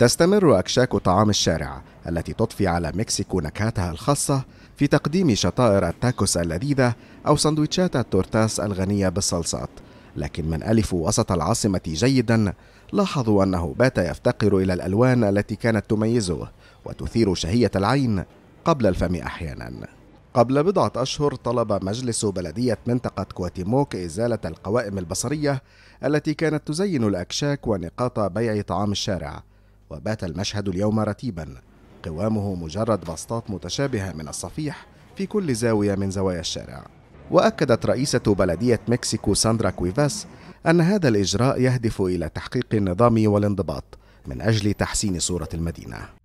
تستمر أكشاك طعام الشارع التي تضفي على مكسيكو نكهتها الخاصة في تقديم شطائر التاكوس اللذيذة أو سندويتشات التورتاس الغنية بالصلصات لكن من ألفوا وسط العاصمة جيدا لاحظوا أنه بات يفتقر إلى الألوان التي كانت تميزه وتثير شهية العين قبل الفم أحيانا قبل بضعة أشهر طلب مجلس بلدية منطقة كواتيموك إزالة القوائم البصرية التي كانت تزين الأكشاك ونقاط بيع طعام الشارع وبات المشهد اليوم رتيبا قوامه مجرد بسطات متشابهة من الصفيح في كل زاوية من زوايا الشارع وأكدت رئيسة بلدية مكسيكو ساندرا كويفاس أن هذا الإجراء يهدف إلى تحقيق النظام والانضباط من أجل تحسين صورة المدينة